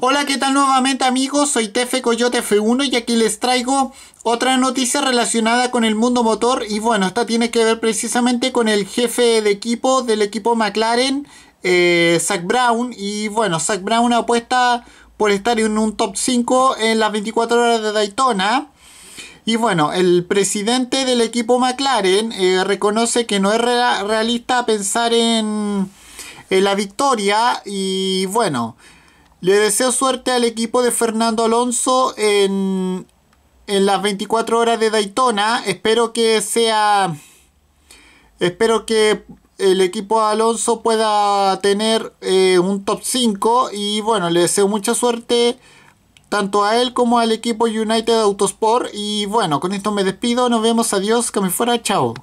Hola, ¿qué tal nuevamente amigos? Soy Tefe Coyote F1 y aquí les traigo otra noticia relacionada con el mundo motor y bueno, esta tiene que ver precisamente con el jefe de equipo del equipo McLaren, eh, Zach Brown y bueno, Zach Brown apuesta por estar en un top 5 en las 24 horas de Daytona. Y bueno, el presidente del equipo McLaren eh, reconoce que no es realista pensar en la victoria y bueno, le deseo suerte al equipo de Fernando Alonso en, en las 24 horas de Daytona. Espero que sea... Espero que el equipo Alonso pueda tener eh, un top 5 y bueno, le deseo mucha suerte tanto a él como al equipo United Autosport y bueno, con esto me despido, nos vemos, adiós, que me fuera, chao.